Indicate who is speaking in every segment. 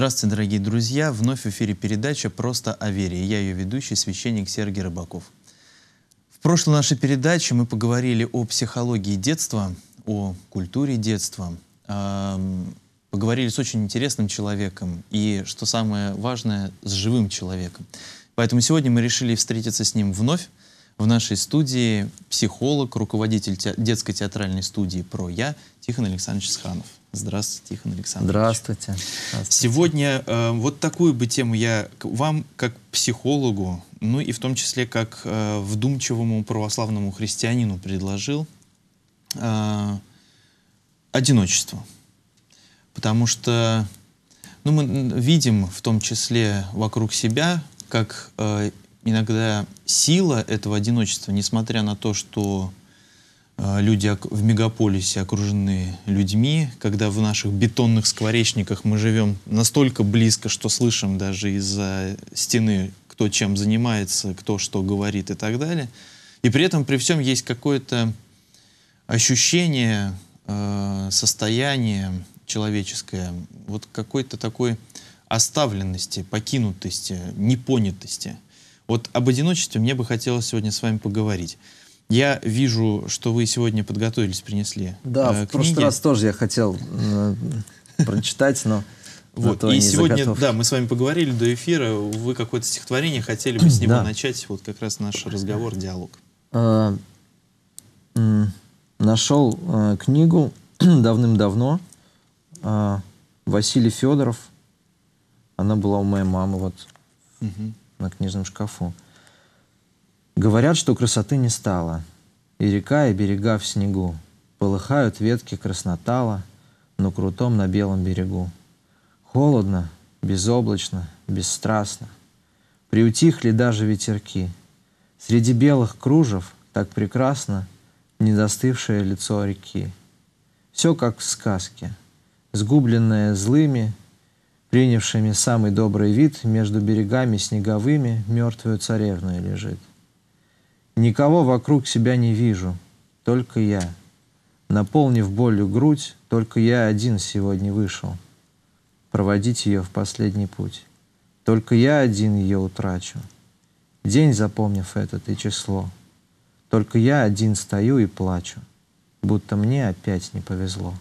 Speaker 1: Здравствуйте, дорогие друзья! Вновь в эфире передача «Просто о вере». Я ее ведущий, священник Сергей Рыбаков. В прошлой нашей передаче мы поговорили о психологии детства, о культуре детства. Поговорили с очень интересным человеком и, что самое важное, с живым человеком. Поэтому сегодня мы решили встретиться с ним вновь. В нашей студии психолог, руководитель детской театральной студии «Про Я» Тихон Александрович Сханов. Здравствуйте, Тихон Александрович. Здравствуйте. Здравствуйте. Сегодня э, вот такую бы тему я вам, как психологу, ну и в том числе как э, вдумчивому православному христианину предложил. Э, одиночество. Потому что ну, мы видим в том числе вокруг себя, как э, иногда сила этого одиночества, несмотря на то, что а, люди в мегаполисе окружены людьми, когда в наших бетонных скворечниках мы живем настолько близко, что слышим даже из-за стены, кто чем занимается, кто что говорит и так далее. И при этом при всем есть какое-то ощущение, а, состояние человеческое, вот какой-то такой оставленности, покинутости, непонятости. Вот об одиночестве мне бы хотелось сегодня с вами поговорить. Я вижу, что вы сегодня подготовились, принесли. Да, э, в книги. прошлый раз
Speaker 2: тоже я хотел э, прочитать, но. Вот. И сегодня, заготовки. да,
Speaker 1: мы с вами поговорили до эфира. Вы какое-то стихотворение хотели бы с него да. начать. Вот как раз наш разговор, диалог.
Speaker 2: э, нашел э, книгу давным-давно. Э, Василий Федоров. Она была у моей мамы вот угу. на книжном шкафу. Э, Говорят, что красоты не стало. И река, и берега в снегу. Полыхают ветки краснотала но крутом на белом берегу. Холодно, безоблачно, бесстрастно. Приутихли даже ветерки. Среди белых кружев так прекрасно недостывшее лицо реки. Все как в сказке, сгубленное злыми, принявшими самый добрый вид, между берегами снеговыми мертвую царевную лежит. Никого вокруг себя не вижу, только я. Наполнив болью грудь, только я один сегодня вышел. Проводить ее в последний путь. Только я один ее утрачу. День, запомнив этот и число. Только я один стою и плачу, будто мне опять не повезло.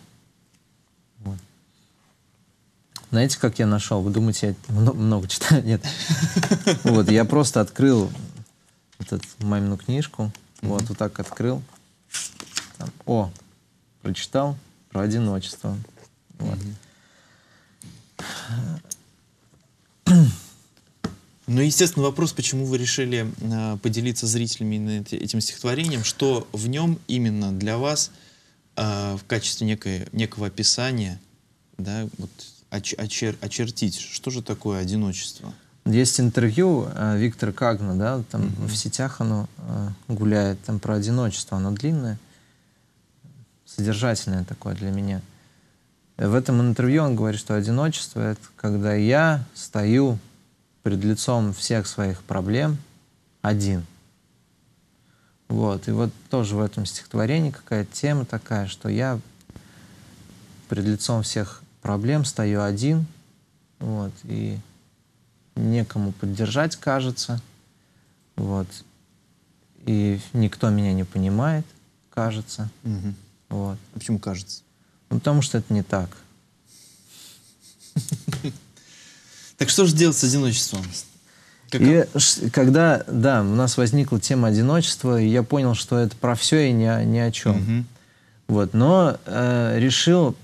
Speaker 2: Вот. Знаете, как я нашел? Вы думаете, я много, много читаю? Нет. Вот, я просто открыл вот эту мамину книжку, mm-hmm. вот, вот так открыл, там, о,
Speaker 1: прочитал про одиночество. Вот. Mm-hmm. Ну, естественно, вопрос, почему вы решили э, поделиться зрителями этим стихотворением, что в нем именно для вас э, в качестве некое, некого описания, да, вот очер, очертить, что же такое одиночество?
Speaker 2: Есть интервью э, Виктора Кагна, да, там mm-hmm. в сетях оно э, гуляет, там про одиночество, оно длинное, содержательное такое для меня. В этом интервью он говорит, что одиночество — это когда я стою перед лицом всех своих проблем один. Вот, и вот тоже в этом стихотворении какая-то тема такая, что я перед лицом всех проблем стою один, вот, и некому поддержать, кажется. Вот. И никто меня не понимает, кажется. Угу. Вот. А почему кажется? Ну, потому что это не так. Так что же делать с одиночеством? И когда, да, у нас возникла тема одиночества, и я понял, что это про все и ни, о чем. Вот, но э, решил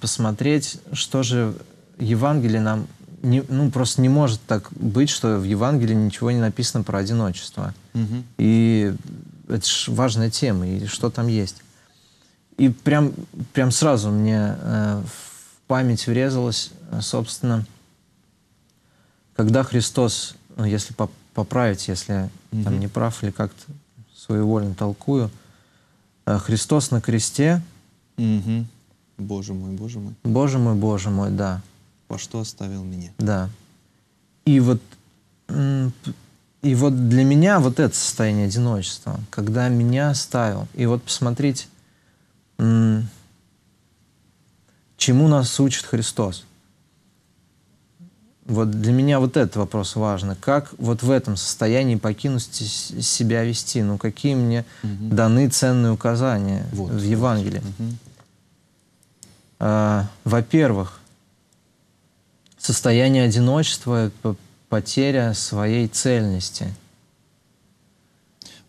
Speaker 2: посмотреть, что же Евангелие нам не, ну, просто не может так быть, что в Евангелии ничего не написано про одиночество. Угу. И это же важная тема, и что там есть. И прям, прям сразу мне э, в память врезалось, э, собственно, когда Христос, ну, если по поправить, если угу. там не прав или как-то своевольно толкую, э, Христос на кресте.
Speaker 1: Угу. Боже мой, боже мой.
Speaker 2: Боже мой, боже мой, да
Speaker 1: по что оставил меня.
Speaker 2: Да. И вот, и вот для меня вот это состояние одиночества, когда меня оставил. И вот посмотреть, чему нас учит Христос. Вот для меня вот этот вопрос важен. Как вот в этом состоянии покинуть себя вести? Ну, какие мне угу. даны ценные указания вот, в Евангелии? Угу. А, во-первых, состояние одиночества, потеря своей цельности.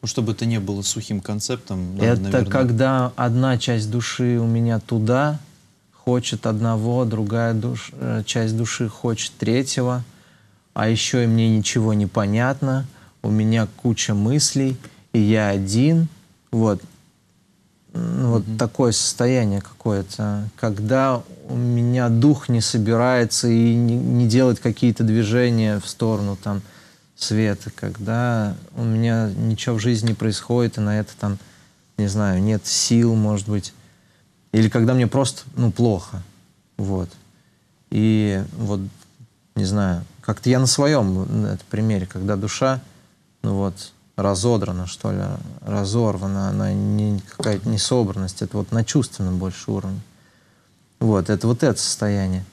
Speaker 1: Ну, чтобы это не было сухим концептом. Да, это наверное...
Speaker 2: когда одна часть души у меня туда хочет одного, другая душ... Э, часть души хочет третьего, а еще и мне ничего не понятно, у меня куча мыслей, и я один. Вот, вот mm-hmm. такое состояние какое-то, когда у меня дух не собирается и не, не делать какие-то движения в сторону там света, когда у меня ничего в жизни не происходит, и на это там, не знаю, нет сил, может быть, или когда мне просто, ну, плохо, вот. И вот, не знаю, как-то я на своем ну, на этом примере, когда душа, ну вот, разодрана, что ли, разорвана, она не какая-то несобранность, это вот на чувственном больше уровне. Вот, это вот это состояние.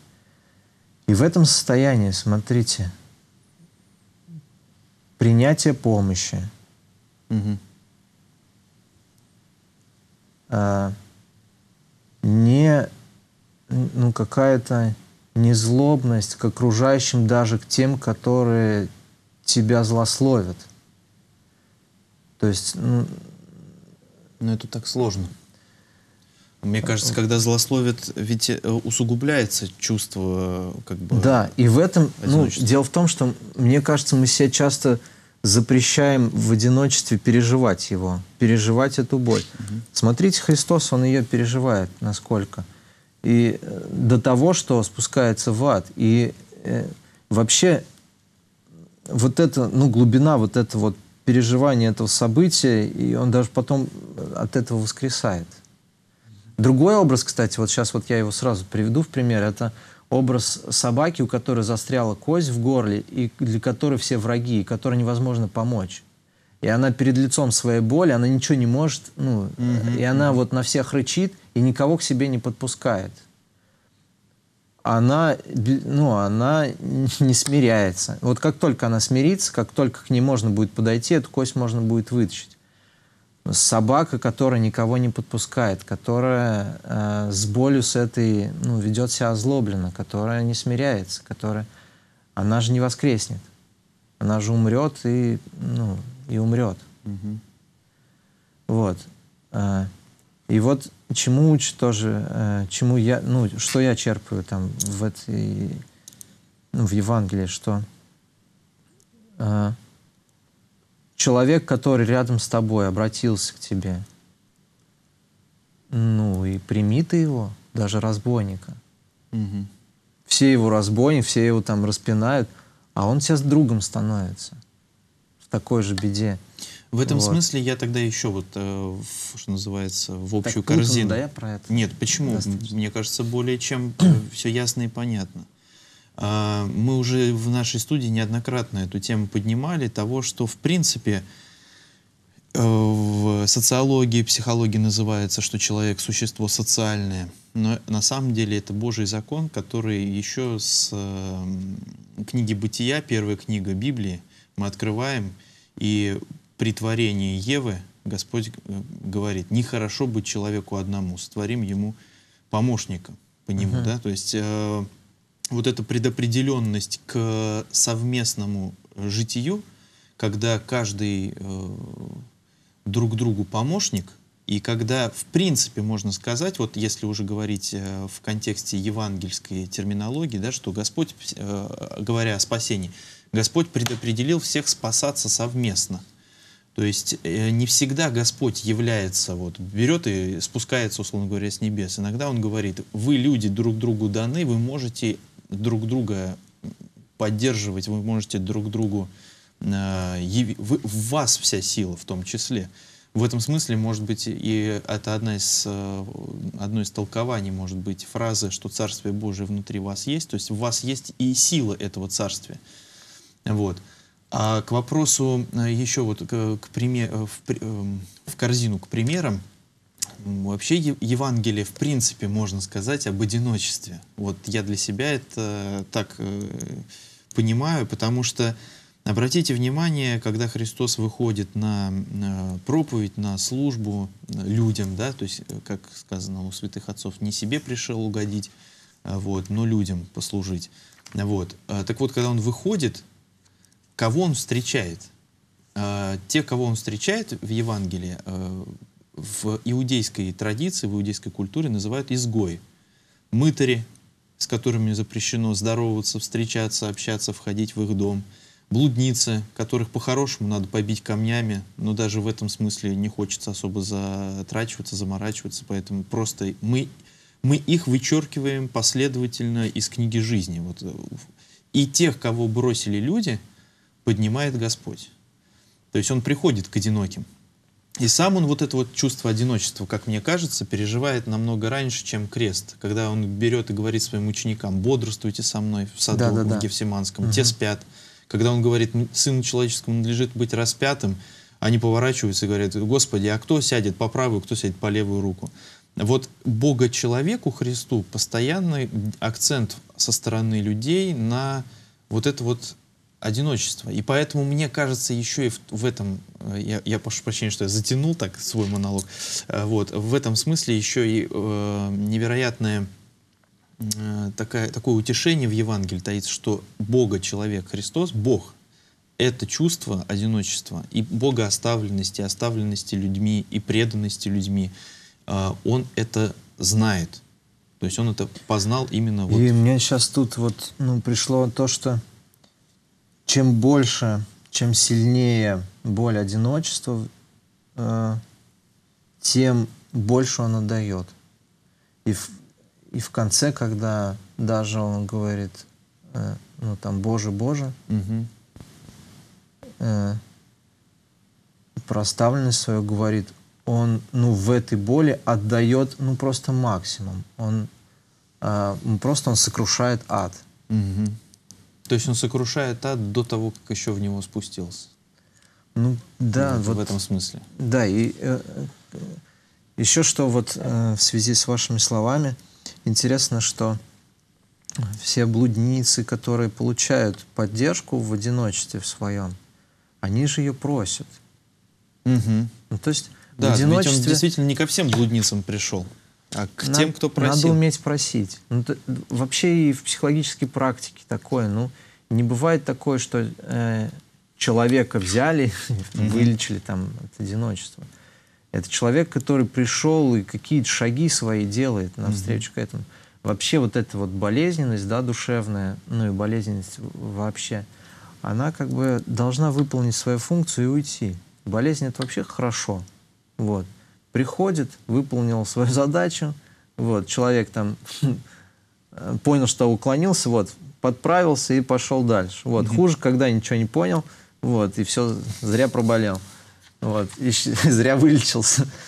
Speaker 2: И в этом состоянии, смотрите, принятие помощи. Угу. А, не, ну, какая-то незлобность к окружающим, даже к тем, которые тебя злословят.
Speaker 1: То есть... Ну, Но это так сложно. Мне кажется, когда злословит, ведь э, усугубляется чувство э, как бы. Да, и
Speaker 2: в этом ну, дело в том, что мне кажется, мы себя часто запрещаем в одиночестве переживать его, переживать эту боль. Угу. Смотрите, Христос, он ее переживает, насколько и э, до того, что спускается в ад. И э, вообще вот эта, ну, глубина вот этого вот переживания этого события, и он даже потом от этого воскресает. Другой образ, кстати, вот сейчас вот я его сразу приведу в пример, это образ собаки, у которой застряла кость в горле, и для которой все враги, и которой невозможно помочь. И она перед лицом своей боли, она ничего не может, ну, mm-hmm. и она вот на всех рычит и никого к себе не подпускает. Она, ну, она не смиряется. Вот как только она смирится, как только к ней можно будет подойти, эту кость можно будет вытащить собака, которая никого не подпускает, которая э, с болью с этой ну, ведет себя озлобленно, которая не смиряется, которая... Она же не воскреснет. Она же умрет и, ну, и умрет. Угу. Вот. Э, и вот чему учат тоже, э, чему я, ну, что я черпаю там в этой, ну, в Евангелии, что э, человек, который рядом с тобой обратился к тебе, ну и прими ты его, даже разбойника. Угу. Все его разбойники, все его там распинают, а он сейчас другом становится в такой же беде. В этом вот. смысле
Speaker 1: я тогда еще вот, э, в, что называется, в общую так, корзину. Да, я про это. Нет, почему? Мне кажется, более чем э, все ясно и понятно. А, мы уже в нашей студии неоднократно эту тему поднимали, того, что в принципе э, в социологии, психологии называется, что человек — существо социальное. Но на самом деле это Божий закон, который еще с книги «Бытия», первая книга Библии, мы открываем, и при творении Евы Господь э, говорит, нехорошо быть человеку одному, створим ему помощника по нему, uh-huh. да, то есть э, вот эта предопределенность к совместному житию, когда каждый э, друг другу помощник, и когда, в принципе, можно сказать, вот если уже говорить э, в контексте евангельской терминологии, да, что Господь, э, говоря о спасении, Господь предопределил всех спасаться совместно. То есть э, не всегда Господь является, вот, берет и спускается, условно говоря, с небес. Иногда Он говорит, вы люди друг другу даны, вы можете друг друга поддерживать, вы можете друг другу э, яви, в вас вся сила в том числе. В этом смысле, может быть, и это одна из, э, одно из толкований, может быть, фразы, что Царствие Божие внутри вас есть, то есть в вас есть и сила этого Царствия. Вот. А к вопросу э, еще вот к, к пример, э, в, э, в корзину к примерам, вообще Евангелие в принципе можно сказать об одиночестве. Вот я для себя это так э, понимаю, потому что Обратите внимание, когда Христос выходит на э, проповедь, на службу э, людям, да, то есть, как сказано у святых отцов, не себе пришел угодить, а вот, но людям послужить. Вот. А, так вот, когда он выходит, кого он встречает? А, те, кого он встречает в Евангелии, в иудейской традиции, в иудейской культуре называют изгои. Мытари, с которыми запрещено здороваться, встречаться, общаться, входить в их дом. Блудницы, которых по-хорошему надо побить камнями, но даже в этом смысле не хочется особо затрачиваться, заморачиваться, поэтому просто мы, мы их вычеркиваем последовательно из книги жизни. Вот. И тех, кого бросили люди, поднимает Господь. То есть он приходит к одиноким. И сам он вот это вот чувство одиночества, как мне кажется, переживает намного раньше, чем крест. Когда он берет и говорит своим ученикам, бодрствуйте со мной в саду да, да, в Гефсиманском, угу. те спят. Когда он говорит, сыну человеческому надлежит быть распятым, они поворачиваются и говорят, Господи, а кто сядет по правую, кто сядет по левую руку? Вот Бога человеку Христу постоянный акцент со стороны людей на вот это вот одиночество. И поэтому, мне кажется, еще и в, в этом, э, я, я прошу прощения, что я затянул так свой монолог, э, вот, в этом смысле еще и э, невероятное э, такая, такое утешение в Евангелии таится, что Бога человек Христос, Бог, это чувство одиночества и Бога оставленности, оставленности людьми и преданности людьми, э, он это знает. То есть он это познал именно вот. И
Speaker 2: мне сейчас тут вот ну, пришло то, что чем больше, чем сильнее боль одиночества, э, тем больше она дает. И в, и в конце, когда даже он говорит, э, ну там, Боже, Боже, угу. э, проставленность свою говорит, он ну, в этой боли отдает ну, просто максимум. Он э, просто он сокрушает ад. Угу.
Speaker 1: То есть он сокрушает ад до того, как еще в него спустился.
Speaker 2: Ну да, ну, вот, в этом смысле. Да, и э, э еще что вот э, в связи с вашими словами, интересно, что все блудницы, которые получают поддержку в одиночестве в своем, они же ее просят.
Speaker 1: Угу. Ну, то есть да, в одиночестве... ведь он действительно не ко всем блудницам пришел. А к надо, тем, кто просил? Надо уметь
Speaker 2: просить. Ну, то, вообще и в психологической практике такое. Ну, не бывает такое, что э, человека взяли, вылечили там от одиночества. Это человек, который пришел и какие-то шаги свои делает навстречу к этому. Вообще вот эта вот болезненность, да, душевная, ну и болезненность вообще, она как бы должна выполнить свою функцию и уйти. Болезнь — это вообще хорошо. Вот приходит, выполнил свою задачу, вот, человек там понял, что уклонился, вот, подправился и пошел дальше. Вот, mm-hmm. хуже, когда ничего не понял, вот, и все, зря проболел. Вот, и, зря вылечился.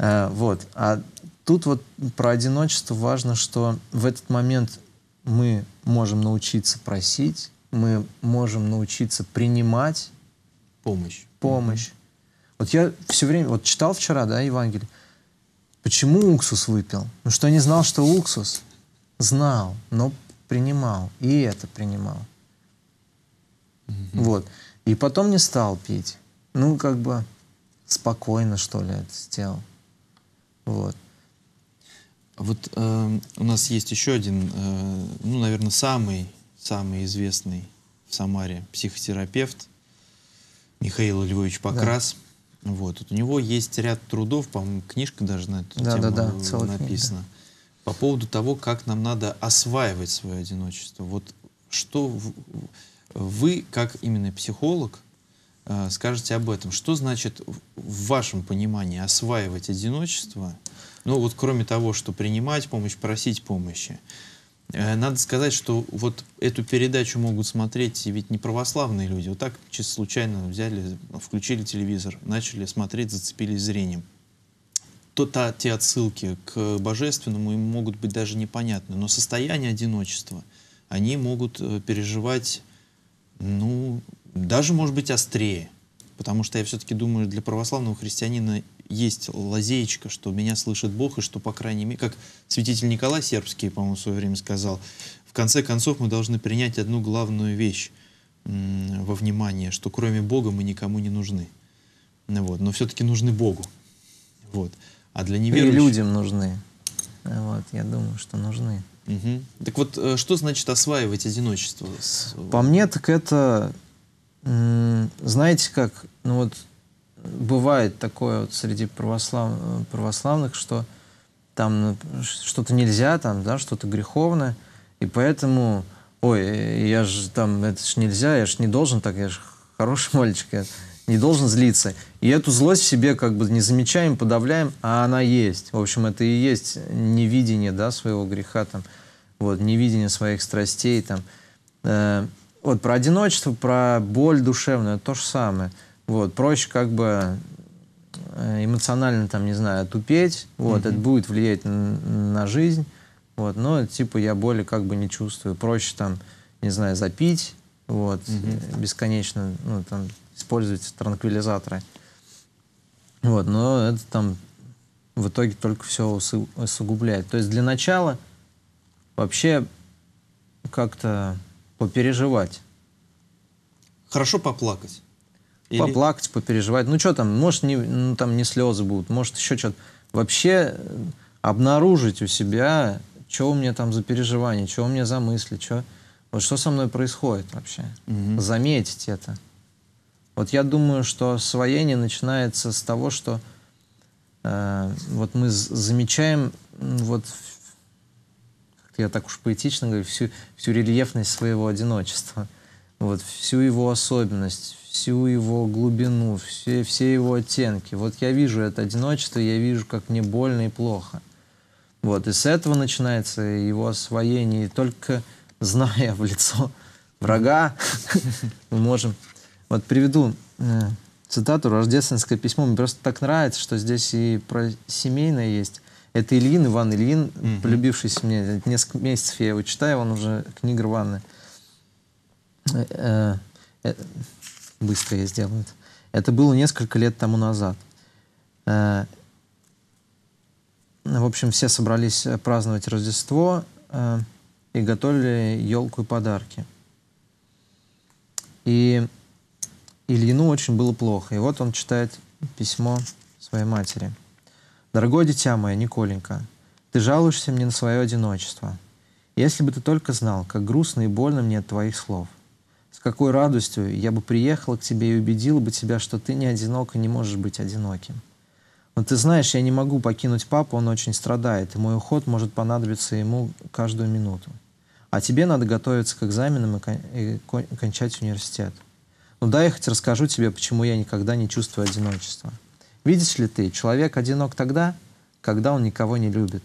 Speaker 2: А, вот, а тут вот про одиночество важно, что в этот момент мы можем научиться просить, мы можем научиться принимать помощь. помощь. Вот я все время, вот читал вчера, да, Евангелие, почему уксус выпил? Ну что не знал, что уксус? Знал, но принимал, и это принимал. Mm -hmm. Вот. И потом не стал пить. Ну, как бы
Speaker 1: спокойно, что ли, это сделал. Вот. Вот э, у нас есть еще один, э, ну, наверное, самый, самый известный в Самаре психотерапевт Михаил Львович Покрас. Да. Вот. вот у него есть ряд трудов, по-моему, книжка даже на эту да, тему да, да, написана. Книга. По поводу того, как нам надо осваивать свое одиночество. Вот что вы, как именно психолог, э, скажете об этом. Что значит в вашем понимании осваивать одиночество? Ну вот кроме того, что принимать помощь, просить помощи. Э, надо сказать, что вот эту передачу могут смотреть ведь не православные люди. Вот так чисто случайно взяли, включили телевизор, начали смотреть, зацепились зрением. То, то те отсылки к божественному им могут быть даже непонятны. Но состояние одиночества они могут э, переживать, ну, даже, может быть, острее. Потому что я все-таки думаю, для православного христианина есть лазеечка, что меня слышит Бог, и что, по крайней мере, как святитель Николай Сербский, по-моему, в свое время сказал, в конце концов мы должны принять одну главную вещь во внимание, что кроме Бога мы никому не нужны. Ну вот. Но все-таки нужны Богу. Вот. А для неверующих... И людям нужны.
Speaker 2: Вот, я думаю, что нужны.
Speaker 1: Угу. Так вот, э, что значит осваивать одиночество? По
Speaker 2: мне, так это, знаете как, ну вот бывает такое вот среди православ... православных, что там ну, что-то нельзя, там, да, что-то греховное, и поэтому, ой, я же там, это ж нельзя, я же не должен так, я же хороший мальчик, я не должен злиться. И эту злость в себе как бы не замечаем, подавляем, а она есть. В общем, это и есть невидение, да, своего греха, там, вот, невидение своих страстей, там. Э, вот про одиночество, про боль душевную, то же самое – вот, проще как бы э, эмоционально, там, не знаю, тупеть, вот, mm-hmm. это будет влиять на, на жизнь, вот, но, типа, я боли как бы не чувствую, проще, там, не знаю, запить, вот, mm-hmm. бесконечно, ну, там, использовать транквилизаторы, вот, но это, там, в итоге только все усугубляет. То есть для начала вообще как-то попереживать. Хорошо поплакать. Или... Поплакать, попереживать. Ну что там, может, не, ну, там не слезы будут, может, еще что-то. Вообще э, обнаружить у себя, что у меня там за переживания, что у меня за мысли, что... Вот что со мной происходит вообще? Угу. Заметить это. Вот я думаю, что освоение начинается с того, что э, вот мы замечаем вот я так уж поэтично говорю, всю, всю рельефность своего одиночества вот всю его особенность, всю его глубину, все, все его оттенки. Вот я вижу это одиночество, я вижу, как мне больно и плохо. Вот, и с этого начинается его освоение. И только зная в лицо врага, мы можем... Вот приведу э, цитату «Рождественское письмо». Мне просто так нравится, что здесь и про семейное есть. Это Ильин, Иван Ильин, полюбившийся мне. Несколько месяцев я его читаю, он уже книга рваная э, э, быстро я сделаю это. Это было несколько лет тому назад. Э, в общем, все собрались э, праздновать Рождество э, и готовили елку и подарки. И Ильину очень было плохо. И вот он читает письмо своей матери. «Дорогое дитя мое, Николенька, ты жалуешься мне на свое одиночество. Если бы ты только знал, как грустно и больно мне от твоих слов с какой радостью я бы приехала к тебе и убедила бы тебя, что ты не одинок и не можешь быть одиноким. Но ты знаешь, я не могу покинуть папу, он очень страдает, и мой уход может понадобиться ему каждую минуту. А тебе надо готовиться к экзаменам и, и кончать университет. Ну да, я хоть расскажу тебе, почему я никогда не чувствую одиночества. Видишь ли ты, человек одинок тогда, когда он никого не любит.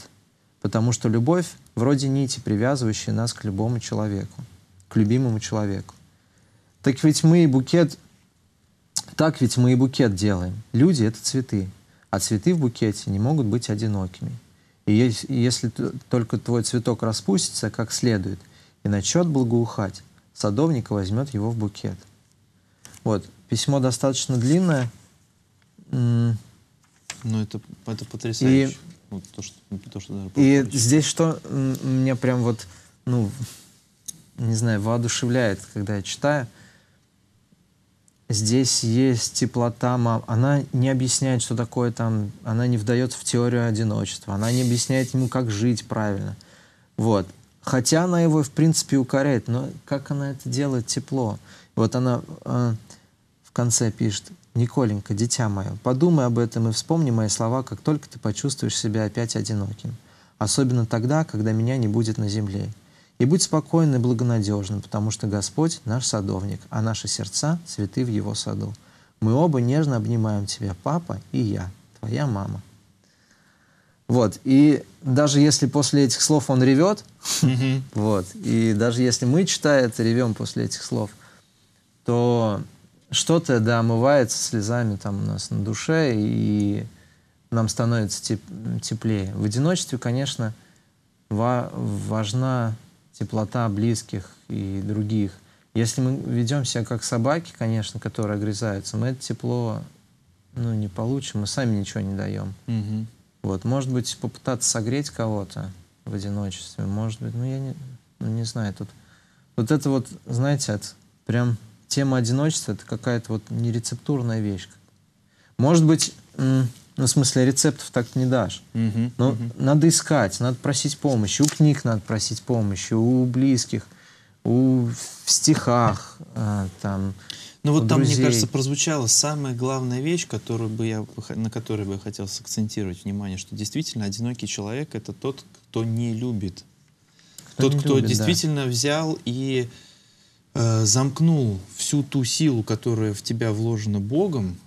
Speaker 2: Потому что любовь вроде нити, привязывающей нас к любому человеку, к любимому человеку. Так ведь мы и букет... Так ведь мы и букет делаем. Люди — это цветы. А цветы в букете не могут быть одинокими. И если только твой цветок распустится как следует и начнет благоухать, садовник возьмет его в букет. Вот, письмо достаточно длинное. Ну,
Speaker 1: это, это потрясающе. И, вот ну, то, что, ну, то, что даже и здесь
Speaker 2: что меня прям вот, ну, не знаю, воодушевляет, когда я читаю — здесь есть теплота мам. Она не объясняет, что такое там, она не вдается в теорию одиночества, она не объясняет ему, как жить правильно. Вот. Хотя она его, в принципе, укоряет, но как она это делает тепло? Вот она э, в конце пишет, «Николенька, дитя мое, подумай об этом и вспомни мои слова, как только ты почувствуешь себя опять одиноким. Особенно тогда, когда меня не будет на земле. И будь спокойны и благонадежны, потому что Господь — наш садовник, а наши сердца — цветы в Его саду. Мы оба нежно обнимаем тебя, папа и я, твоя мама. Вот, и даже если после этих слов он ревет, вот, и даже если мы, читая это, ревем после этих слов, то что-то, да, омывается слезами там у нас на душе, и нам становится теп теплее. В одиночестве, конечно, важна теплота близких и других. Если мы ведем себя как собаки, конечно, которые огрызаются, мы это тепло ну, не получим, мы сами ничего не даем. Угу. Вот, может быть, попытаться согреть кого-то в одиночестве, может быть, ну, я не, ну, не знаю, тут... Вот это вот, знаете, от, прям тема одиночества, это какая-то вот нерецептурная вещь. Может быть, ну, в смысле, рецептов так не дашь. Угу, Но угу. надо искать, надо просить помощи. У книг надо просить помощи, у близких, у в стихах, э, там. Ну вот там, друзей. мне кажется,
Speaker 1: прозвучала самая главная вещь, которую бы я, на которой бы я хотел сакцентировать внимание, что действительно одинокий человек — это тот, кто не любит. Кто тот, не кто любит, действительно да. взял и э, замкнул всю ту силу, которая в тебя вложена Богом,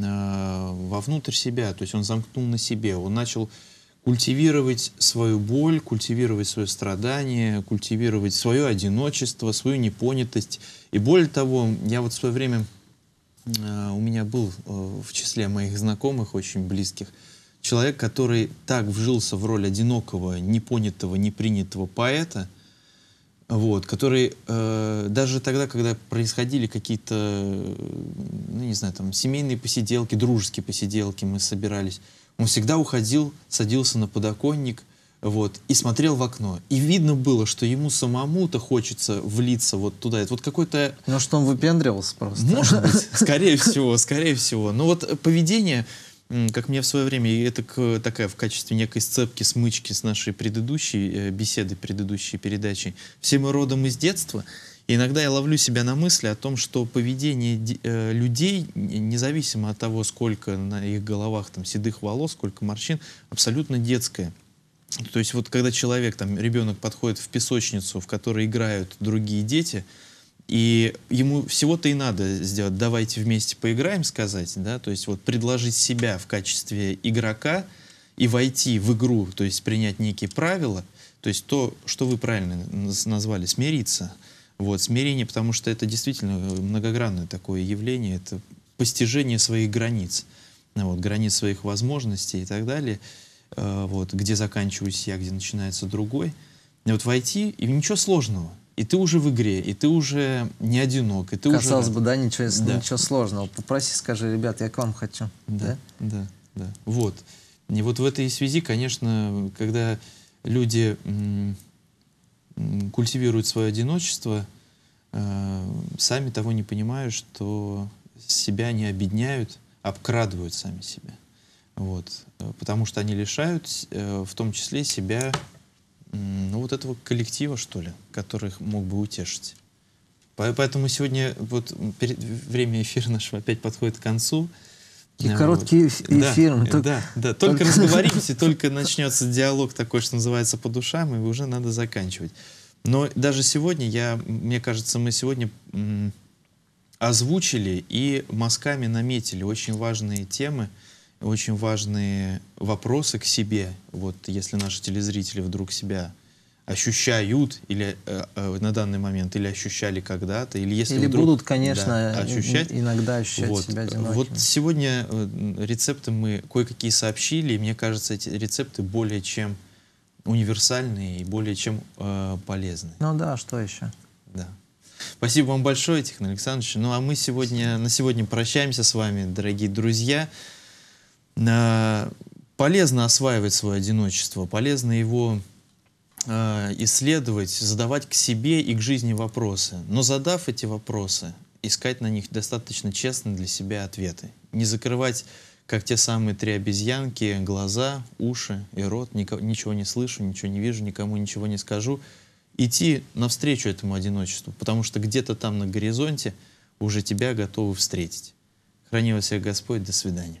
Speaker 1: Э, вовнутрь себя, то есть он замкнул на себе, он начал культивировать свою боль, культивировать свое страдание, культивировать свое одиночество, свою непонятость. И более того, я вот в свое время, э, у меня был э, в числе моих знакомых, очень близких, человек, который так вжился в роль одинокого, непонятого, непринятого поэта, вот, который э, даже тогда, когда происходили какие-то, ну, не знаю, там, семейные посиделки, дружеские посиделки, мы собирались, он всегда уходил, садился на подоконник, вот, и смотрел в окно. И видно было, что ему самому-то хочется влиться вот туда. Это вот какой-то... Ну, что он выпендривался просто. Может быть, скорее всего, скорее всего. Но вот поведение как мне в свое время, это к, такая в качестве некой сцепки, смычки с нашей предыдущей э, беседы, предыдущей передачей. Все мы родом из детства, и иногда я ловлю себя на мысли о том, что поведение э, людей, независимо от того, сколько на их головах там седых волос, сколько морщин, абсолютно детское. То есть вот когда человек, там, ребенок подходит в песочницу, в которой играют другие дети, и ему всего-то и надо сделать. Давайте вместе поиграем, сказать, да, то есть вот предложить себя в качестве игрока и войти в игру, то есть принять некие правила, то есть то, что вы правильно назвали, смириться. Вот, смирение, потому что это действительно э, многогранное такое явление, это постижение своих границ, вот, границ своих возможностей и так далее, э, вот, где заканчиваюсь я, где начинается другой. И вот войти, и ничего сложного и ты уже в игре, и ты уже не одинок, и ты Казалось уже... Казалось бы, да, ничего, да, ничего сложного. Попроси, скажи, ребят, я к вам хочу. Да, да, да. да. Вот. И вот в этой связи, конечно, когда люди культивируют свое одиночество, э сами того не понимают, что себя не обедняют, обкрадывают сами себя. Вот. Потому что они лишают э в том числе себя ну, вот этого коллектива, что ли, которых мог бы утешить. Поэтому сегодня вот перед, время эфира нашего опять подходит к концу. И короткий вот. эфир. Да, ну, только... да, да. Только, только разговоримся, только начнется диалог такой, что называется, по душам, и уже надо заканчивать. Но даже сегодня, я, мне кажется, мы сегодня озвучили и мазками наметили очень важные темы, очень важные вопросы к себе. Вот если наши телезрители вдруг себя ощущают или э, э на данный момент или ощущали когда-то или если или вдруг, будут конечно да, ощущать иногда ощущать вот, себя одиноким. вот сегодня э, рецепты мы кое-какие сообщили и мне кажется эти рецепты более чем универсальные и более чем э, полезны
Speaker 2: ну да что
Speaker 1: еще да спасибо вам большое Тихон Александрович ну а мы сегодня на сегодня прощаемся с вами дорогие друзья полезно осваивать свое одиночество, полезно его а, исследовать, задавать к себе и к жизни вопросы. Но задав эти вопросы, искать на них достаточно честно для себя ответы. Не закрывать, как те самые три обезьянки, глаза, уши и рот. Никого, ничего не слышу, ничего не вижу, никому ничего не скажу. Идти навстречу этому одиночеству, потому что где-то там на горизонте уже тебя готовы встретить. Храни вас всех Господь, до свидания.